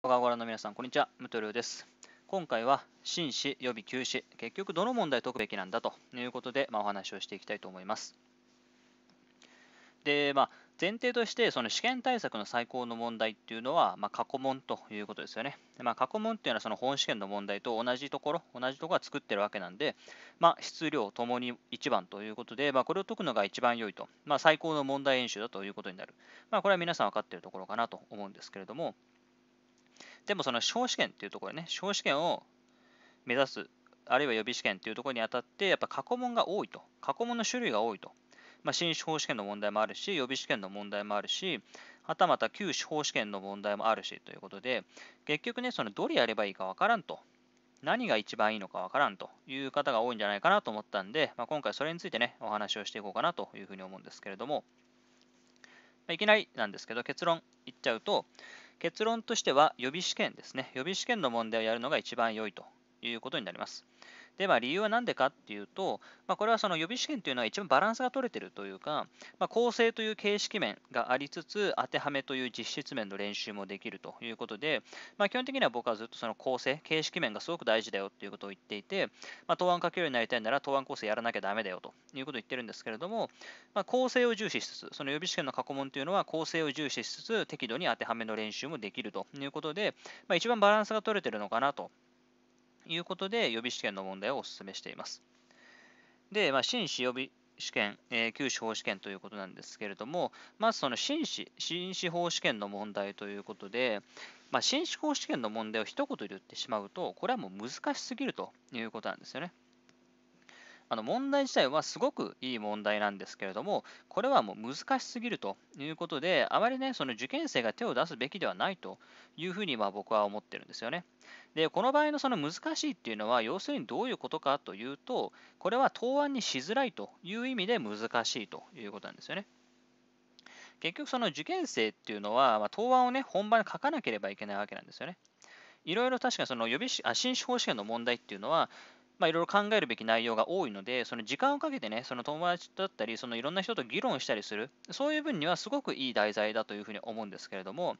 小川ご覧の皆さん、こんにちは。ムトルです。今回は、紳士予備休止、結局どの問題解くべきなんだということで、まあ、お話をしていきたいと思います。で、まあ、前提として、その試験対策の最高の問題っていうのは、まあ、過去問ということですよね。まあ、過去問っていうのは、その本試験の問題と同じところ、同じところが作ってるわけなんで、まあ、質量ともに一番ということで、まあ、これを解くのが一番良いと、まあ、最高の問題演習だということになる。まあ、これは皆さん分かっているところかなと思うんですけれども、でもその小試験っていうところね、小試験を目指す、あるいは予備試験っていうところにあたって、やっぱ過去問が多いと、過去問の種類が多いと。まあ、新司法試験の問題もあるし、予備試験の問題もあるし、はたまた旧司法試験の問題もあるしということで、結局ね、そのどれやればいいかわからんと、何が一番いいのかわからんという方が多いんじゃないかなと思ったんで、まあ、今回それについてね、お話をしていこうかなというふうに思うんですけれども、まあ、いきなりなんですけど、結論言っちゃうと、結論としては予備試験ですね。予備試験の問題をやるのが一番良いということになります。で、まあ、理由は何でかっていうと、まあ、これはその予備試験というのは一番バランスが取れてるというか、まあ、構成という形式面がありつつ、当てはめという実質面の練習もできるということで、まあ、基本的には僕はずっとその構成、形式面がすごく大事だよということを言っていて、まあ、答案書けるようになりたいなら答案構成やらなきゃだめだよということを言ってるんですけれども、まあ、構成を重視しつつ、その予備試験の過去問というのは構成を重視しつつ、適度に当てはめの練習もできるということで、まあ、一番バランスが取れてるのかなということで、予備試験の問題をお勧めしています。で、まあ、紳士予備試験、えー、旧司法試験ということなんですけれども、まずその紳士、新司法試験の問題ということで、まあ、新法試験の問題を一言で言ってしまうと、これはもう難しすぎるということなんですよね。あの問題自体はすごくいい問題なんですけれども、これはもう難しすぎるということで、あまりね、その受験生が手を出すべきではないというふうにまあ僕は思ってるんですよね。で、この場合のその難しいっていうのは、要するにどういうことかというと、これは答案にしづらいという意味で難しいということなんですよね。結局その受験生っていうのは、まあ、答案をね、本番に書かなければいけないわけなんですよね。いろいろ確かにその予備試あ新司法試験の問題っていうのは、まあ、いろいろ考えるべき内容が多いので、その時間をかけてね、その友達だったり、そのいろんな人と議論したりする、そういう分にはすごくいい題材だというふうに思うんですけれども、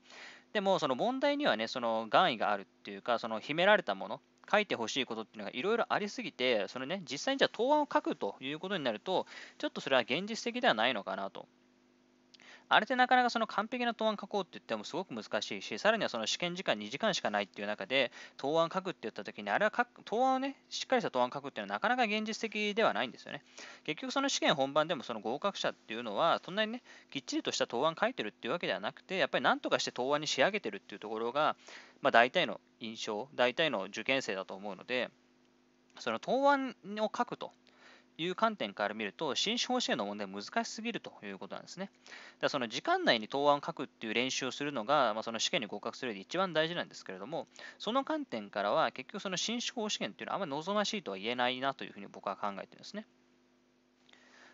でも、その問題にはね、その願意があるっていうか、その秘められたもの、書いてほしいことっていうのがいろいろありすぎて、そのね、実際にじゃあ答案を書くということになると、ちょっとそれは現実的ではないのかなとあれってなかなかその完璧な答案書こうって言ってもすごく難しいし、さらにはその試験時間2時間しかないっていう中で、答案書くって言った時に、あれは答案をね、しっかりした答案書くっていうのはなかなか現実的ではないんですよね。結局その試験本番でもその合格者っていうのは、そんなにね、きっちりとした答案書いてるっていうわけではなくて、やっぱり何とかして答案に仕上げてるっていうところが、まあ、大体の印象、大体の受験生だと思うので、その答案を書くという観点から見ると、新司法試験の問題難しすぎるということなんですね。だその時間内に答案を書くっていう練習をするのが、まあ、その試験に合格する上で一番大事なんですけれども、その観点からは結局その新司法試験っていうのはあまり望ましいとは言えないなというふうに僕は考えてるんですね。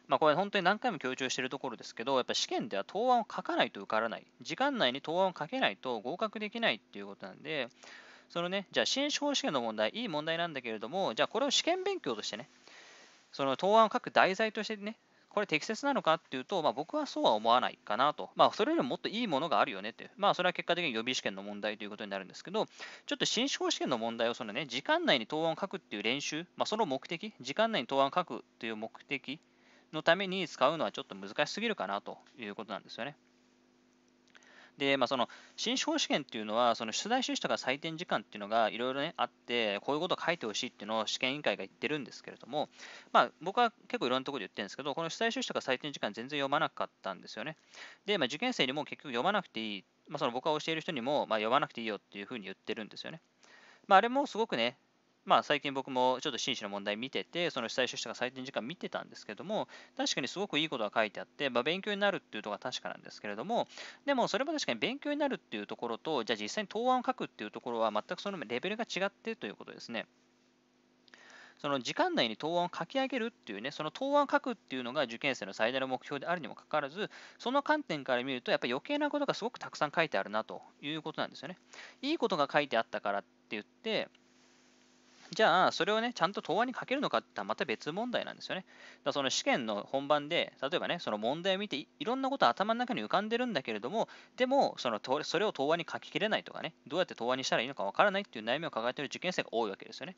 まあ、これ本当に何回も強調しているところですけど、やっぱ試験では答案を書かないと受からない、時間内に答案を書けないと合格できないっていうことなんで、そのね、じゃあ新司法試験の問題、いい問題なんだけれども、じゃあこれを試験勉強としてね、その答案を書く題材としてね、これ適切なのかっていうと、まあ、僕はそうは思わないかなと。まあ、それよりももっといいものがあるよねっていう。まあ、それは結果的に予備試験の問題ということになるんですけど、ちょっと新司法試験の問題をそのね、時間内に答案を書くっていう練習、まあ、その目的、時間内に答案を書くという目的のために使うのはちょっと難しすぎるかなということなんですよね。で、まあ、その新司法試験っていうのは、その出題趣旨とか採点時間っていうのがいろいろね、あって、こういうことを書いてほしいっていうのを試験委員会が言ってるんですけれども、まあ、僕は結構いろんなところで言ってるんですけど、この出題趣旨とか採点時間全然読まなかったんですよね。で、まあ、受験生にも結局読まなくていい、まあ、その僕が教える人にも、まあ、読まなくていいよっていうふうに言ってるんですよね。まあ、あれもすごくね、まあ、最近僕もちょっと紳士の問題見てて、その主催者社が採点時間見てたんですけども、確かにすごくいいことが書いてあって、まあ、勉強になるっていうところは確かなんですけれども、でもそれも確かに勉強になるっていうところと、じゃあ実際に答案を書くっていうところは全くそのレベルが違ってということですね。その時間内に答案を書き上げるっていうね、その答案を書くっていうのが受験生の最大の目標であるにもかかわらず、その観点から見ると、やっぱり余計なことがすごくたくさん書いてあるなということなんですよね。いいことが書いてあったからって言って、じゃあ、それをね、ちゃんと答案に書けるのかってまた別問題なんですよね。だその試験の本番で、例えばね、その問題を見てい、いろんなこと頭の中に浮かんでるんだけれども、でも、そのそれを答案に書ききれないとかね、どうやって答案にしたらいいのかわからないっていう悩みを抱えている受験生が多いわけですよね。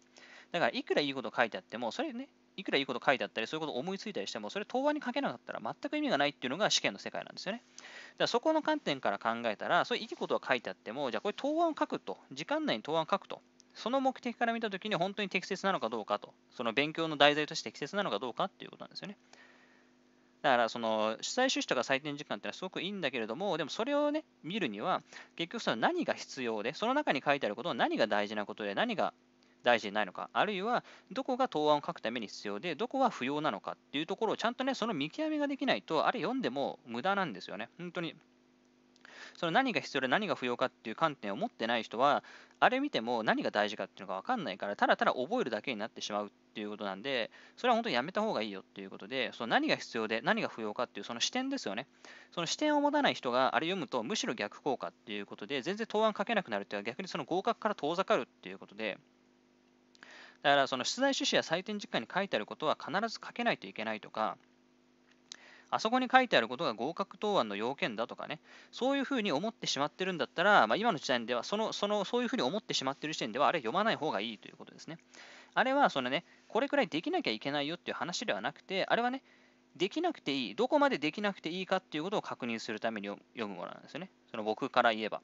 だから、いくらいいこと書いてあっても、それね、いくらいいこと書いてあったり、そういうことを思いついたりしても、それ答案に書けなかったら全く意味がないっていうのが試験の世界なんですよね。だからそこの観点から考えたら、そういういいことは書いてあっても、じゃあこれ答案を書くと、時間内に答案を書くと。その目的から見たときに本当に適切なのかどうかと、その勉強の題材として適切なのかどうかっていうことなんですよね。だからその主催趣旨とか採点時間ってのはすごくいいんだけれども、でもそれをね、見るには、結局その何が必要で、その中に書いてあることは何が大事なことで、何が大事でないのか、あるいはどこが答案を書くために必要で、どこは不要なのかっていうところをちゃんとね、その見極めができないと、あれ読んでも無駄なんですよね。本当にその何が必要で何が不要かっていう観点を持ってない人は、あれ見ても何が大事かっていうのが分かんないから、ただただ覚えるだけになってしまうっていうことなんで、それは本当にやめた方がいいよっていうことで、その何が必要で何が不要かっていうその視点ですよね。その視点を持たない人があれ読むと、むしろ逆効果っていうことで、全然答案書けなくなるっていうのは逆にその合格から遠ざかるっていうことで、だからその出題趣旨や採点実感に書いてあることは必ず書けないといけないとか、あそこに書いてあることが合格答案の要件だとかね、そういうふうに思ってしまってるんだったら、まあ、今の時代ではそのその、そういうふうに思ってしまってる時点では、あれ読まない方がいいということですね。あれは、そのね、これくらいできなきゃいけないよっていう話ではなくて、あれはね、できなくていい、どこまでできなくていいかっていうことを確認するために読むものなんですよね。その僕から言えば。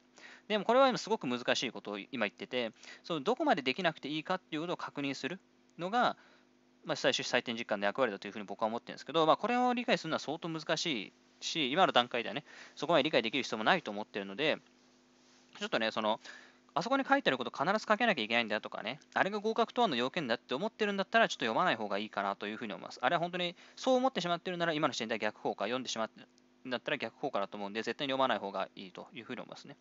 でもこれは今すごく難しいことを今言ってて、そのどこまでできなくていいかっていうことを確認するのが、まあ、最終採点実感の役割だというふうに僕は思ってるんですけど、まあ、これを理解するのは相当難しいし、今の段階ではね、そこまで理解できる必要もないと思ってるので、ちょっとね、その、あそこに書いてあること必ず書けなきゃいけないんだとかね、あれが合格とはの要件だって思ってるんだったら、ちょっと読まない方がいいかなというふうに思います。あれは本当にそう思ってしまってるなら、今の視点では逆効果、読んでしまってだったら逆効果だと思うんで、絶対に読まない方がいいというふうに思いますね。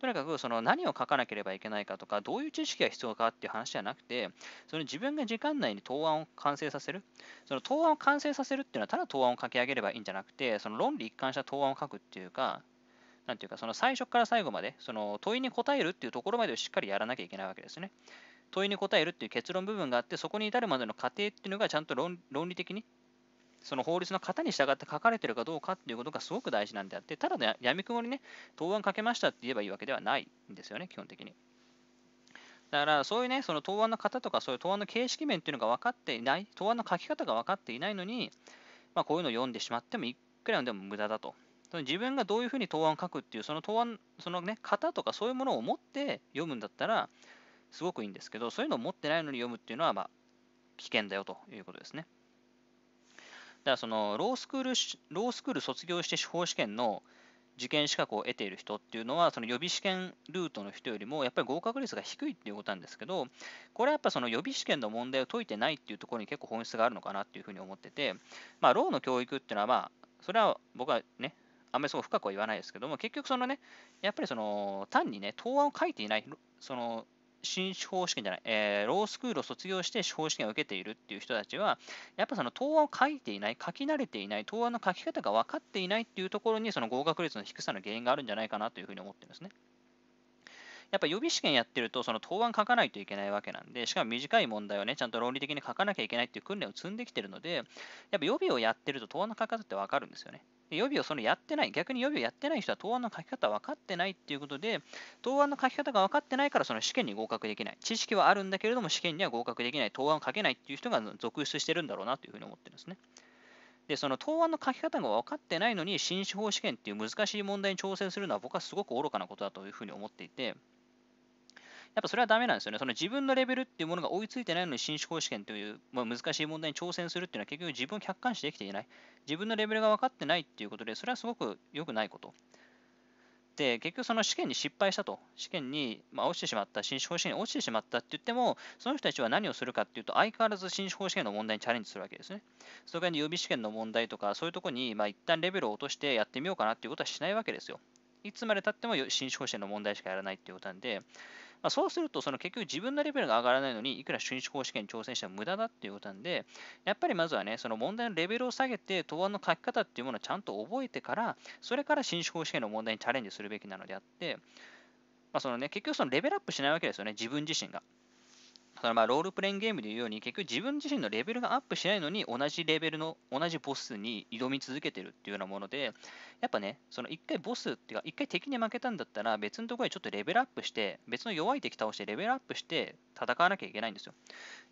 とにかく、その何を書かなければいけないかとか、どういう知識が必要かっていう話じゃなくて、その自分が時間内に答案を完成させる、その答案を完成させるっていうのは、ただ答案を書き上げればいいんじゃなくて、その論理一貫した答案を書くっていうか、なんていうか、その最初から最後まで、その問いに答えるっていうところまでをしっかりやらなきゃいけないわけですね。問いに答えるっていう結論部分があって、そこに至るまでの過程っていうのがちゃんと論理的にその法律の型に従って書かれてるかどうかっていうことがすごく大事なんであって、ただね、やみくもにね、答案かけましたって言えばいいわけではないんですよね、基本的に。だからそういうね、その答案の型とか、そういう答案の形式面っていうのが分かっていない、答案の書き方が分かっていないのに、まあ、こういうのを読んでしまってもいくらでも無駄だと。その自分がどういうふうに答案を書くっていう、その答案、そのね、型とかそういうものを持って読むんだったら、すごくいいんですけど、そういうのを持ってないのに読むっていうのは、まあ、危険だよということですね。からそのロースクールロースクール卒業して司法試験の受験資格を得ている人っていうのはその予備試験ルートの人よりもやっぱり合格率が低いっていうことなんですけどこれはやっぱその予備試験の問題を解いてないっていうところに結構本質があるのかなっていうふうに思っててまあローの教育っていうのはまあそれは僕はねあんまりそう深くは言わないですけども結局そのねやっぱりその単にね答案を書いていないその新司法試験じゃない、えー、ロースクールを卒業して司法試験を受けているっていう人たちは、やっぱその答案を書いていない、書き慣れていない、答案の書き方が分かっていないっていうところに、その合格率の低さの原因があるんじゃないかなというふうに思ってるんですね。やっぱ予備試験やってると、その答案書かないといけないわけなんで、しかも短い問題をね、ちゃんと論理的に書かなきゃいけないっていう訓練を積んできてるので、やっぱ予備をやってると答案の書き方ってわかるんですよね。で予備をそのやってない、逆に予備をやってない人は答案の書き方分かってないっていうことで、答案の書き方が分かってないからその試験に合格できない。知識はあるんだけれども試験には合格できない、答案を書けないっていう人が続出してるんだろうなというふうに思ってるんですね。で、その答案の書き方が分かってないのに、新司法試験っていう難しい問題に挑戦するのは僕はすごく愚かなことだというふうに思っていて、やっぱそれはダメなんですよね。その自分のレベルっていうものが追いついてないのに新思考試験という、まあ、難しい問題に挑戦するっていうのは結局自分を客観視できていない。自分のレベルが分かってないっていうことで、それはすごく良くないこと。で、結局その試験に失敗したと、試験に、まあ、落ちてしまった、新思考試験に落ちてしまったって言っても、その人たちは何をするかっていうと、相変わらず新思法試験の問題にチャレンジするわけですね。それから予備試験の問題とか、そういうところに、まあ、一旦レベルを落としてやってみようかなっていうことはしないわけですよ。いつまでたっても新思考試験の問題しかやらないっていうことなんで、まあ、そうすると、その結局自分のレベルが上がらないのに、いくら修士試験に挑戦しても無駄だっていうことなんで、やっぱりまずはね、その問題のレベルを下げて、答案の書き方っていうものをちゃんと覚えてから、それから新試験の問題にチャレンジするべきなのであって、まあそのね、結局そのレベルアップしないわけですよね、自分自身が。だまあロールプレイングゲームでいうように結局自分自身のレベルがアップしないのに同じレベルの同じボスに挑み続けてるっていうようなものでやっぱねその1回ボスっていうか1回敵に負けたんだったら別のところにちょっとレベルアップして別の弱い敵倒してレベルアップして戦わなきゃいけないんですよ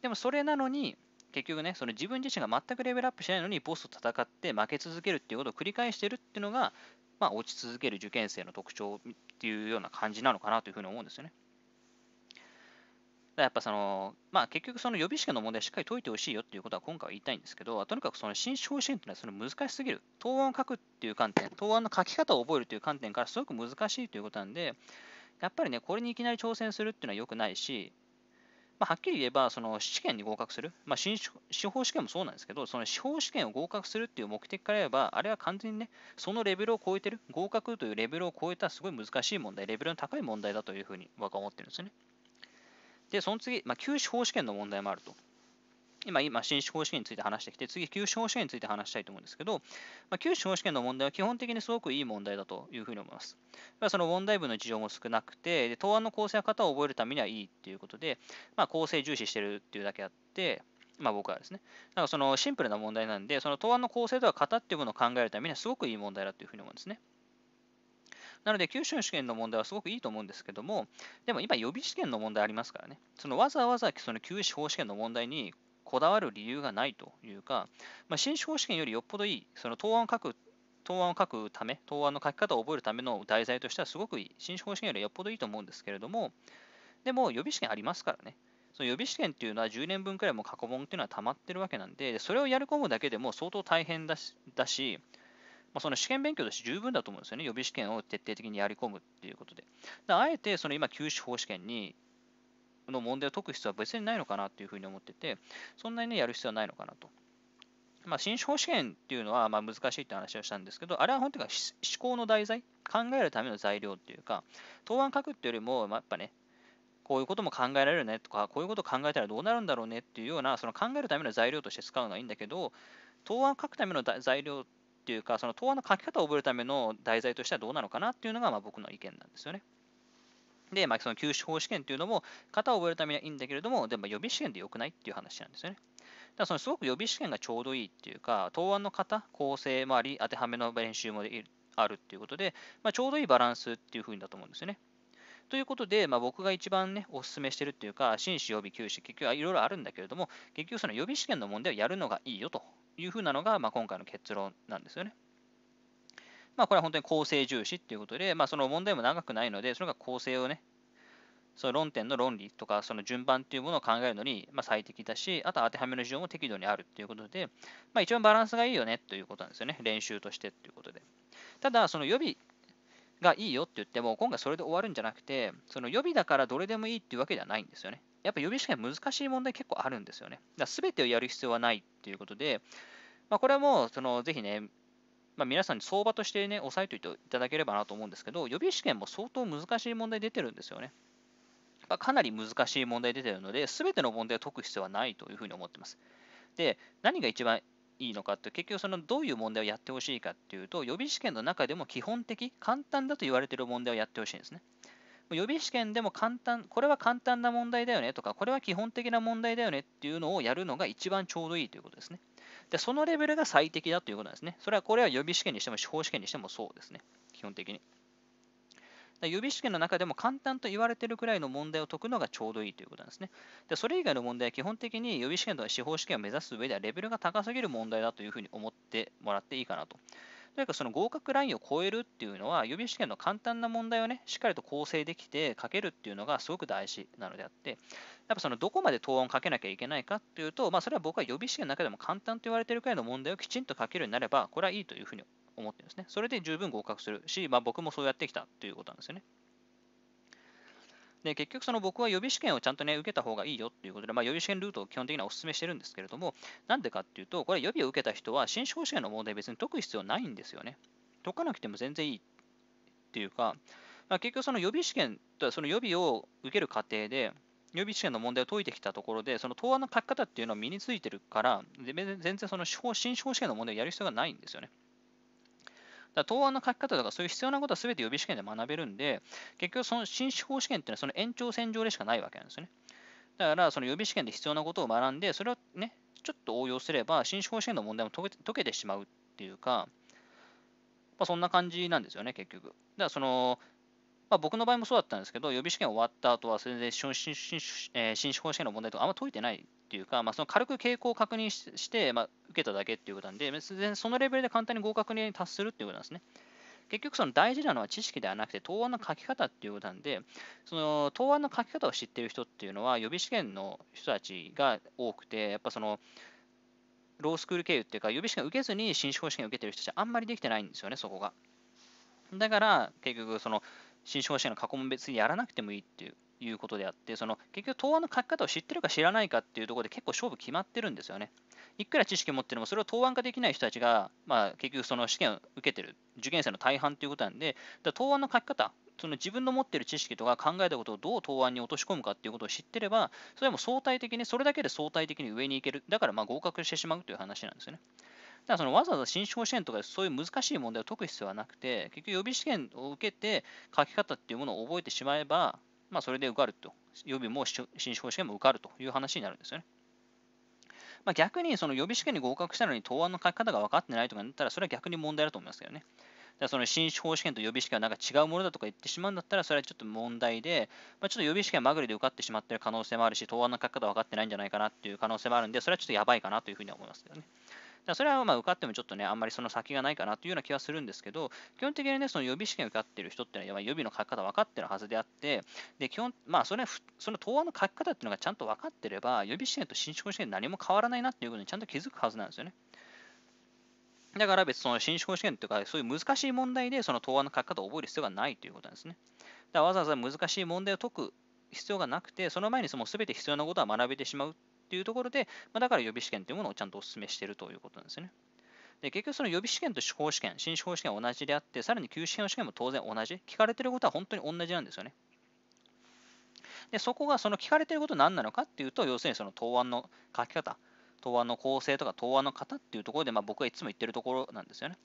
でもそれなのに結局ねその自分自身が全くレベルアップしないのにボスと戦って負け続けるっていうことを繰り返してるっていうのがまあ、落ち続ける受験生の特徴っていうような感じなのかなというふうに思うんですよね。やっぱその、まあ、結局その予備試験の問題しっかり解いてほしいよっていうことは今回は言いたいんですけど、とにかくその新司法試験というのはその難しすぎる。答案を書くっていう観点、答案の書き方を覚えるという観点からすごく難しいということなんで、やっぱりね、これにいきなり挑戦するっていうのは良くないし、まあ、はっきり言えば、その試験に合格する、まあ、新司法試験もそうなんですけど、その司法試験を合格するっていう目的から言えば、あれは完全にね、そのレベルを超えてる、合格というレベルを超えたすごい難しい問題、レベルの高い問題だというふうに僕は思ってるんですよね。で、その次、まあ、九死法試験の問題もあると。今、今、新司法試験について話してきて、次、旧司法試験について話したいと思うんですけど、まあ、旧司法試験の問題は基本的にすごくいい問題だというふうに思います。その問題文の事情も少なくて、で答案の構成や型を覚えるためにはいいっていうことで、まあ、構成重視してるっていうだけあって、まあ、僕はですね、なんかそのシンプルな問題なんで、その答案の構成とは型っていうものを考えるためにはすごくいい問題だというふうに思うんですね。なので、九州試験の問題はすごくいいと思うんですけども、でも今、予備試験の問題ありますからね、そのわざわざその旧司法試験の問題にこだわる理由がないというか、まあ、新司法試験よりよっぽどいい、その答案を書く答案を書くため、答案の書き方を覚えるための題材としてはすごくいい、新司法試験よりよっぽどいいと思うんですけれども、でも予備試験ありますからね、その予備試験っていうのは10年分くらいも過去問っていうのは溜まってるわけなんで、それをやり込むだけでも相当大変だし、だしまあ、その試験勉強として十分だと思うんですよね。予備試験を徹底的にやり込むっていうことで。あえて、その今、九州法試験にの問題を解く必要は別にないのかなっていうふうに思ってて、そんなに、ね、やる必要はないのかなと。まあ、新司法試験っていうのはまあ難しいって話をしたんですけど、あれは本当に思考の題材、考えるための材料っていうか、答案書くっていうよりも、まやっぱね、こういうことも考えられるねとか、こういうこと考えたらどうなるんだろうねっていうような、その考えるための材料として使うのはいいんだけど、答案書くための材料っていうか、その答案の書き方を覚えるための題材としてはどうなのかなっていうのがまあ僕の意見なんですよね。で、まあ、その休止法試験っていうのも、型を覚えるためにはいいんだけれども、でも予備試験で良くないっていう話なんですよね。だからそのすごく予備試験がちょうどいいっていうか、答案の型、構成もあり、当てはめの練習もあるっていうことで、まあ、ちょうどいいバランスっていうふうにだと思うんですよね。ということで、まあ、僕が一番ね、お勧めしてるっていうか、新種予備休止、結局いろいろあるんだけれども、結局その予備試験の問題をやるのがいいよというふうなのが、まあ、今回の結論なんですよね。まあ、これは本当に構成重視っていうことで、まあ、その問題も長くないので、それが構成をね、その論点の論理とか、その順番っていうものを考えるのに、まあ、最適だし、あと当てはめの事情も適度にあるっていうことで、まあ、一番バランスがいいよねということなんですよね。練習としてっていうことで。ただ、その予備がいいよって言っても、今回それで終わるんじゃなくて、その予備だからどれでもいいっていうわけではないんですよね。やっぱ予備試験難しい問題結構あるんですよね。だから全てをやる必要はないっていうことで、まあ、これはもう、そのぜひね、まあ、皆さんに相場としてね、押さえておいていただければなと思うんですけど、予備試験も相当難しい問題出てるんですよね。まあ、かなり難しい問題出てるので、全ての問題を解く必要はないというふうに思ってます。で、何が一番いいのかって結局そのどういう問題をやってほしいかっていうと予備試験の中でも基本的簡単だと言われている問題をやってほしいんですね予備試験でも簡単これは簡単な問題だよねとかこれは基本的な問題だよねっていうのをやるのが一番ちょうどいいということですねでそのレベルが最適だということなんですねそれはこれは予備試験にしても司法試験にしてもそうですね基本的に予備試験の中でも簡単と言われてるくらいの問題を解くのがちょうどいいということなんですね。でそれ以外の問題は基本的に予備試験とか司法試験を目指す上ではレベルが高すぎる問題だというふうに思ってもらっていいかなと。とにかくその合格ラインを超えるっていうのは予備試験の簡単な問題をねしっかりと構成できて書けるっていうのがすごく大事なのであってやっぱそのどこまで答案を書けなきゃいけないかっていうとまあそれは僕は予備試験の中でも簡単と言われてるくらいの問題をきちんと書けるようになればこれはいいというふうに思ってるんですね。それで十分合格するし、まあ、僕もそうやってきたということなんですよね。で結局、その僕は予備試験をちゃんとね、受けた方がいいよっていうことで、まあ、予備試験ルートを基本的にはお勧めしてるんですけれども、なんでかっていうと、これ予備を受けた人は、新司法試験の問題別に解く必要ないんですよね。解かなくても全然いいっていうか、まあ、結局その予備試験、その予備を受ける過程で、予備試験の問題を解いてきたところで、その答案の書き方っていうのは身についてるから、全然その司法新司法試験の問題をやる必要がないんですよね。だ答案の書き方とか、そういう必要なことは全て予備試験で学べるんで、結局、その新司法試験っていうのはその延長線上でしかないわけなんですよね。だから、その予備試験で必要なことを学んで、それをね、ちょっと応用すれば、新司法試験の問題も解け解けてしまうっていうか、まあ、そんな感じなんですよね、結局。だからその、まあ、僕の場合もそうだったんですけど、予備試験終わった後は、それで新司法試験の問題とかあんま解いてないっていうか、まあ、その軽く傾向を確認して、まあ、受けただけっていうことなんで、そのレベルで簡単に合格に達するっていうことなんですね。結局その大事なのは知識ではなくて答案の書き方っていうことなんでその答案の書き方を知っている人っていうのは予備試験の人たちが多くてやっぱそのロースクール経由っていうか予備試験受けずに新司法試験受けてる人たちあんまりできてないんですよねそこがだから結局その新司法試験の過去問別にやらなくてもいいっていういうことであって、その結局、答案の書き方を知ってるか知らないかっていうところで結構勝負決まってるんですよね。いくら知識持ってるも、それを答案化できない人たちが、まあ、結局、その試験を受けてる受験生の大半ということなんで、だ答案の書き方、その自分の持ってる知識とか考えたことをどう答案に落とし込むかっていうことを知ってれば、それも相対的に、それだけで相対的に上に行ける、だからま合格してしまうという話なんですよね。だからそのわざわざ新法試験とかそういう難しい問題を解く必要はなくて、結局予備試験を受けて書き方っていうものを覚えてしまえば、まあ、それで受かると、予備も新司法試験も受かるという話になるんですよね。まあ、逆にその予備試験に合格したのに答案の書き方が分かってないとかなったら、それは逆に問題だと思いますけどね。だその新司法試験と予備試験はなんか違うものだとか言ってしまうんだったら、それはちょっと問題で、まあ、ちょっと予備試験まぐれで受かってしまっている可能性もあるし、答案の書き方分かってないんじゃないかなっていう可能性もあるんで、それはちょっとやばいかなというふうには思いますけどね。らそれはまあ受かってもちょっとね、あんまりその先がないかなというような気はするんですけど、基本的にね、その予備試験受かってる人っていうのは予備の書き方分かってるはずであって、で、基本、まあそれ、その答案の書き方っていうのがちゃんと分かってれば、予備試験と新職試験何も変わらないなっていうことにちゃんと気づくはずなんですよね。だから別にその新試行試験とか、そういう難しい問題でその答案の書き方を覚える必要がないということなんですね。だからわざわざ難しい問題を解く必要がなくて、その前にその全て必要なことは学べてしまうっていうところで、まあ、だから予備試験というものをちゃんとお勧めしているということなんですね。で結局その予備試験と司法試験、新司法試験は同じであって、さらに旧試験の試験も当然同じ。聞かれてることは本当に同じなんですよね。で、そこがその聞かれてること何なのかっていうと、要するにその答案の書き方、答案の構成とか答案の型っていうところで、まあ、僕がいつも言ってるところなんですよね。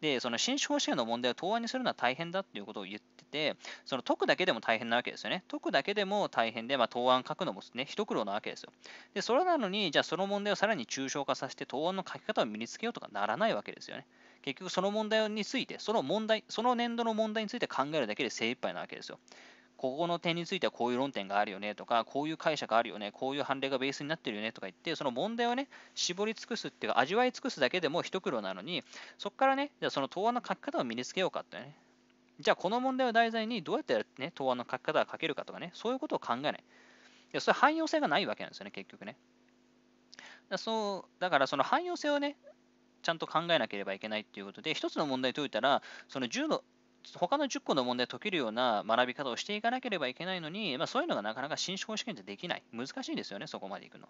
で、その新司法試験の問題を答案にするのは大変だっていうことを言ってて、その解くだけでも大変なわけですよね。解くだけでも大変で、まあ、答案書くのもね、一苦労なわけですよ。で、それなのに、じゃあその問題をさらに抽象化させて、答案の書き方を身につけようとかならないわけですよね。結局その問題について、その問題、その年度の問題について考えるだけで精一杯なわけですよ。ここの点についてはこういう論点があるよねとか、こういう解釈あるよね、こういう判例がベースになってるよねとか言って、その問題をね、絞り尽くすっていうか、味わい尽くすだけでも一苦労なのに、そこからね、じゃあその答案の書き方を身につけようかってね。じゃあこの問題を題材にどうやってね、答案の書き方を書けるかとかね、そういうことを考えない。やそれ汎用性がないわけなんですよね、結局ね。だそうだからその汎用性をね、ちゃんと考えなければいけないっていうことで、一つの問題解いたら、その10の他の10個の問題を解けるような学び方をしていかなければいけないのに、まあ、そういうのがなかなか新司法試験でできない。難しいんですよね、そこまでいくの。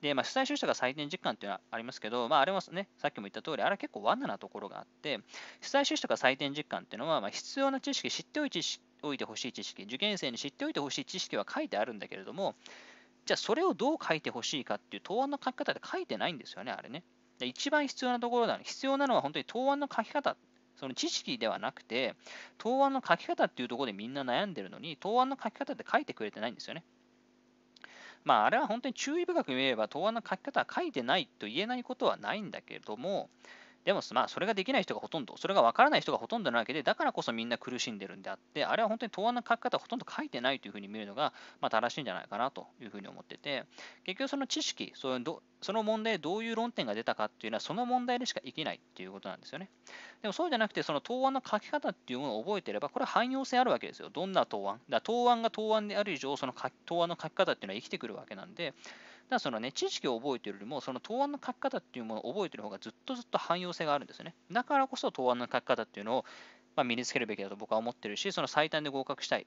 で、まあ、主催者者が採点実感っていうのはありますけど、まあ、あれもね、さっきも言った通り、あれは結構罠なところがあって、主催者者が採点実感っていうのは、まあ、必要な知識、知っておいておいてほしい知識、受験生に知っておいてほしい知識は書いてあるんだけれども、じゃあそれをどう書いてほしいかっていう答案の書き方で書いてないんですよね、あれね。一番必要なところなの、必要なのは本当に答案の書き方その知識ではなくて、答案の書き方っていうところでみんな悩んでるのに、答案の書き方って書いてくれてないんですよね。まあ、あれは本当に注意深く見れば、答案の書き方は書いてないと言えないことはないんだけれども、でも、まあ、それができない人がほとんど、それが分からない人がほとんどなわけで、だからこそみんな苦しんでるんであって、あれは本当に答案の書き方をほとんど書いてないというふうに見るのが、まあ、正しいんじゃないかなというふうに思ってて、結局その知識、そういうその問題どういう論点が出たかっていうのはその問題でしか生きないっていうことなんですよね。でもそうじゃなくてその答案の書き方っていうものを覚えてればこれは汎用性あるわけですよ。どんな答案だ答案が答案である以上その答案の書き方っていうのは生きてくるわけなんでらそのね、知識を覚えているよりも、その答案の書き方っていうものを覚えている方がずっとずっと汎用性があるんですよね。だからこそ答案の書き方っていうのを、まあ、身につけるべきだと僕は思ってるし、その最短で合格したい。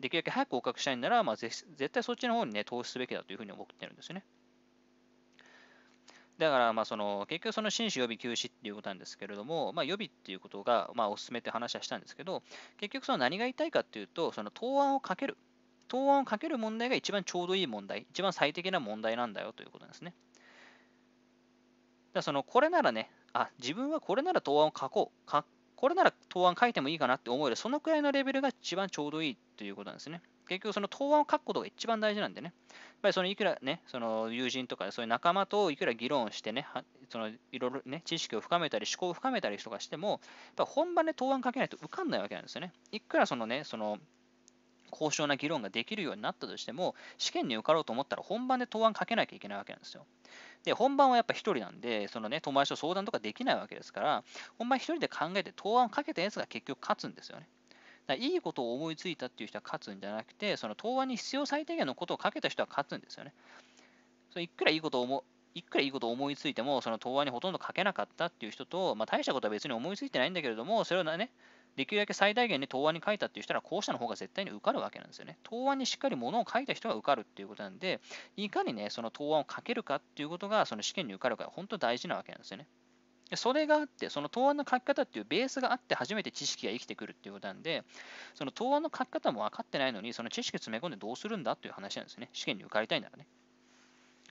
できるだけ早く合格したいなら、まあ、絶対そっちの方にね、投資すべきだというふうに思ってるんですよね。だから、まあ、その結局その紳士予備休止っていうことなんですけれども、まあ、予備っていうことが、まあ、おすすめって話はしたんですけど結局その何が言いたいかっていうとその答案をかける答案をかける問題が一番ちょうどいい問題、一番最適な問題なんだよということですね。だそのこれならね、あ、自分はこれなら答案を書こう、かこれなら答案書いてもいいかなって思える、そのくらいのレベルが一番ちょうどいいということなんですね。結局その答案を書くことが一番大事なんでね、やっぱりそのいくらね、その友人とかそういう仲間といくら議論してね、そのいろいろね、知識を深めたり思考を深めたりとかしても、やっぱ本番で答案書けないと受かんないわけなんですよね。いくらそのね、その高尚な議論ができるようになったとしても、試験に受かろうと思ったら本番で答案かけなきゃいけないわけなんですよ。で、本番はやっぱ1人なんで、そのね、友達と相談とかできないわけですから、本番1人で考えて答案かけたやつが結局勝つんですよね。だいいことを思いついたっていう人は勝つんじゃなくて、その答案に必要最低限のことをかけた人は勝つんですよね。それいくらいいことを思いくらいいことを思いついても、その答案にほとんど書けなかったっていう人と、まあ、大したことは別に思いついてないんだけれども、それをね、できるだけ最大限に答案に書いたっていう人は、後者の方が絶対に受かるわけなんですよね。答案にしっかりものを書いた人が受かるっていうことなんで、いかにね、その答案を書けるかっていうことが、その試験に受かるか、本当大事なわけなんですよね。それがあって、その答案の書き方っていうベースがあって、初めて知識が生きてくるっていうことなんで、その答案の書き方も分かってないのに、その知識詰め込んでどうするんだっていう話なんですね。試験に受かりたいならね。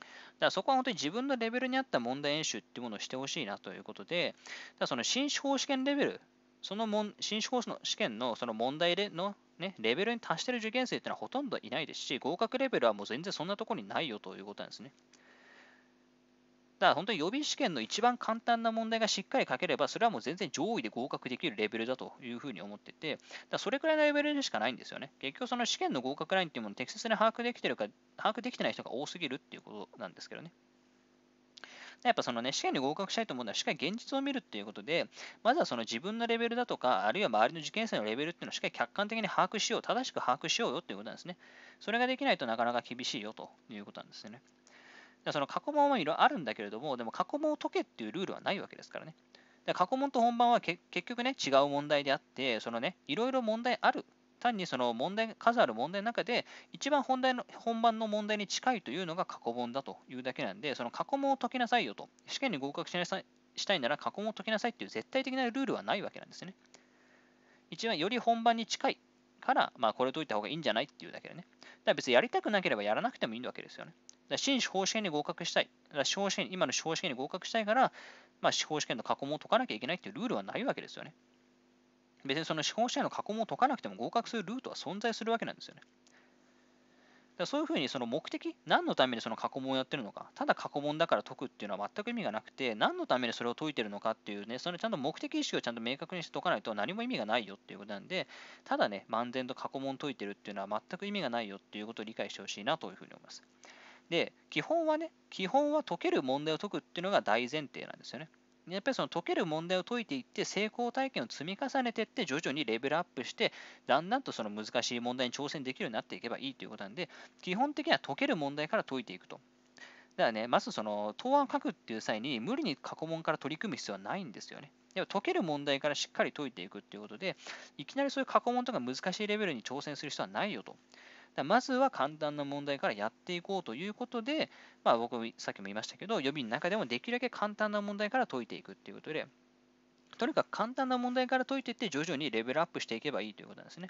だからそこは本当に自分のレベルに合った問題演習っていうものをしてほしいなということで、だその新司法試験レベルそのもん新種講師の試験のその問題での、ね、レベルに達している受験生ってのはほとんどいないですし、合格レベルはもう全然そんなところにないよということなんですね。だから本当に予備試験の一番簡単な問題がしっかり書ければ、それはもう全然上位で合格できるレベルだというふうに思ってて、だそれくらいのレベルでしかないんですよね。結局その試験の合格ラインっていうものを適切に把握できてるか、把握できてない人が多すぎるっていうことなんですけどね。やっぱそのね、試験に合格したいと思うのは、しっかり現実を見るっていうことで、まずはその自分のレベルだとか、あるいは周りの受験生のレベルっていうのをしっかり客観的に把握しよう、正しく把握しようよっていうことなんですね。それができないとなかなか厳しいよということなんですよね。その過去問はいろいろあるんだけれども、でも過去問を解けっていうルールはないわけですからね。過去問と本番は結局ね、違う問題であって、そのね、いろいろ問題ある単にその問題数ある問題の中で一番本題の本番の問題に近いというのが過去問だというだけなんでその過去問を解きなさいよと試験に合格しなさいしたいなら過去問を解きなさいっていう絶対的なルールはないわけなんですね。一番より本番に近いから、まあ、これを解いた方がいいんじゃないっていうだけでね。だから別にやりたくなければやらなくてもいいわけですよね。だから新司法試験に合格したい。だから司法試験今の司法試験に合格したいから、まあ、司法試験の過去問を解かなきゃいけないっていうルールはないわけですよね。別にその司法試験の過去問を解かなくても合格するルートは存在するわけなんですよね。だそういうふうにその目的、何のためにその過去問をやってるのか、ただ過去問だから解くっていうのは全く意味がなくて、何のためにそれを解いてるのかっていうね、そのちゃんと目的意識をちゃんと明確にして解かないと何も意味がないよっていうことなんで、ただね、漫然と過去問解いてるっていうのは全く意味がないよっていうことを理解してほしいなというふうに思います。で、基本はね、基本は解ける問題を解くっていうのが大前提なんですよね。やっぱりその解ける問題を解いていって成功体験を積み重ねていって徐々にレベルアップしてだんだんとその難しい問題に挑戦できるようになっていけばいいということなんで基本的には解ける問題から解いていくと。だからね、まずその答案を書くっていう際に無理に過去問から取り組む必要はないんですよね。でも解ける問題からしっかり解いていくっていうことで、いきなりそういう過去問とか難しいレベルに挑戦する必要はないよと。だまずは簡単な問題からやっていこうということで、まあ、僕、さっきも言いましたけど、予備の中でもできるだけ簡単な問題から解いていくっていうことで、とにかく簡単な問題から解いていって、徐々にレベルアップしていけばいいということなんですね。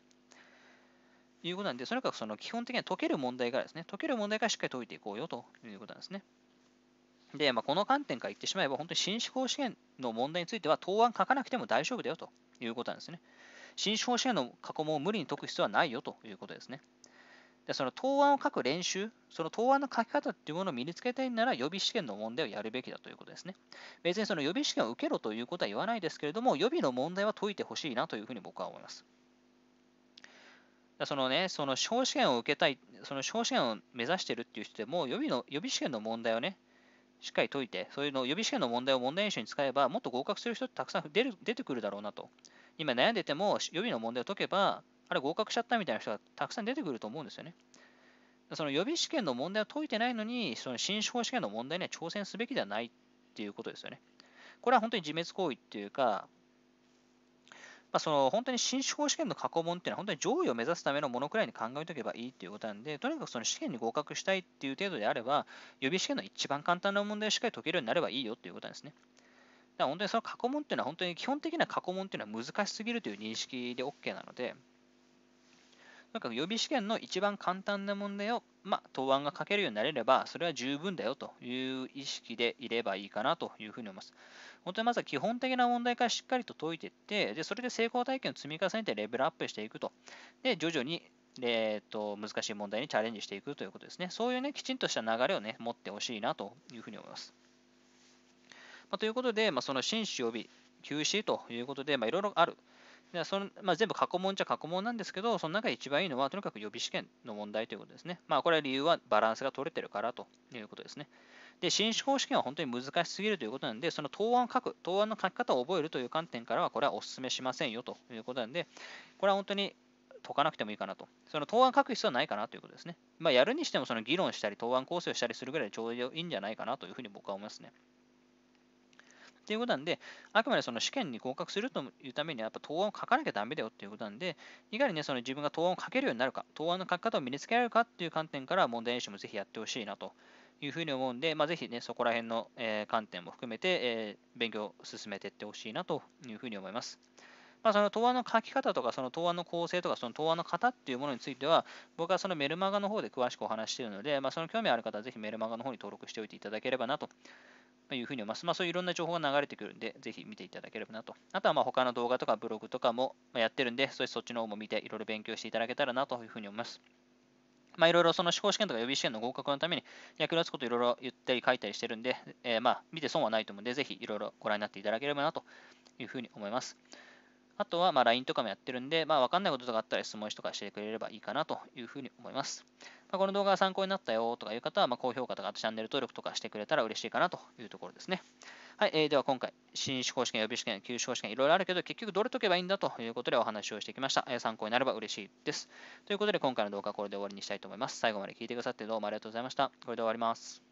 いうことなんで、とにかくその基本的には解ける問題からですね、解ける問題からしっかり解いていこうよということなんですね。で、まあ、この観点から言ってしまえば、本当に新思考試験の問題については、答案書かなくても大丈夫だよということなんですね。新思考試験の過去問を無理に解く必要はないよということですね。でその答案を書く練習、その答案の書き方っていうものを身につけたいなら予備試験の問題をやるべきだということですね。別にその予備試験を受けろということは言わないですけれども、予備の問題は解いてほしいなというふうに僕は思います。そのね、その小試験を受けたい、その小試験を目指してるっていう人でも予備の、予備試験の問題をね、しっかり解いて、そういうの予備試験の問題を問題演習に使えば、もっと合格する人ってたくさん出る出てくるだろうなと。今悩んでても、予備の問題を解けば、あれ合格しちゃったみたいな人がたくさん出てくると思うんですよね。その予備試験の問題を解いてないのに、その新司法試験の問題には挑戦すべきではないっていうことですよね。これは本当に自滅行為っていうか、まあ、その本当に新司法試験の過去問っていうのは本当に上位を目指すためのものくらいに考えておけばいいっていうことなんで、とにかくその試験に合格したいっていう程度であれば、予備試験の一番簡単な問題をしっかり解けるようになればいいよっていうことなんですね。だから本当にその過去問っていうのは本当に基本的な過去問っていうのは難しすぎるという認識で OK なので、なんか予備試験の一番簡単な問題を、まあ、答案が書けるようになれれば、それは十分だよという意識でいればいいかなというふうに思います。本当にまずは基本的な問題からしっかりと解いていって、でそれで成功体験を積み重ねてレベルアップしていくと。で、徐々にえーと、難しい問題にチャレンジしていくということですね。そういうね、きちんとした流れをね、持ってほしいなというふうに思います。まあ、ということで、まあ、その新種予備、休止ということで、まいろいろある。でそのまあ、全部過去問っちゃ過去問なんですけど、その中で一番いいのは、とにかく予備試験の問題ということですね。まあ、これは理由はバランスが取れてるからということですね。で、新司法試験は本当に難しすぎるということなんで、その答案を書く、答案の書き方を覚えるという観点からは、これはお勧めしませんよということなんで、これは本当に解かなくてもいいかなと。その答案書く必要はないかなということですね。まあ、やるにしても、その議論したり、答案構成をしたりするぐらいちょうどいいんじゃないかなというふうに僕は思いますね。っていうことなんで、あくまでその試験に合格するというためには、やっぱ答案を書かなきゃだめだよっていうことなんで、いかにね、その自分が答案を書けるようになるか、答案の書き方を身につけられるかっていう観点から問題演習もぜひやってほしいなというふうに思うんで、まあ、ぜひね、そこら辺の、え観点も含めて、え勉強を進めていってほしいなというふうに思います。まあ、その答案の書き方とか、その答案の構成とか、その答案の型っていうものについては、僕はそのメルマガの方で詳しくお話しているので、まあ、その興味ある方はぜひメルマガの方に登録しておいていただければなというふうに思います。まあ、そういういろんな情報が流れてくるんで、ぜひ見ていただければなと。あとはまあ他の動画とかブログとかもやってるんで、そっちの方も見ていろいろ勉強していただけたらなというふうに思います。まあ、いろいろその司法試験とか予備試験の合格のために役立つこといろいろ言ったり書いたりしてるんで、えー、まあ見て損はないと思うんで、ぜひいろいろご覧になっていただければなというふうに思います。あとはま LINE とかもやってるんで、まあ、かんないこととかあったら質問とかしてくれればいいかなというふうに思います。まあ、この動画が参考になったよとかいう方は、ま高評価とかあとチャンネル登録とかしてくれたら嬉しいかなというところですね。はい、えー、では今回、新試行試験、予備試験、旧試行試験、いろいろあるけど、結局どれ解けばいいんだということでお話をしてきました。え参考になれば嬉しいです。ということで、今回の動画はこれで終わりにしたいと思います。最後まで聞いてくださってどうもありがとうございました。これで終わります。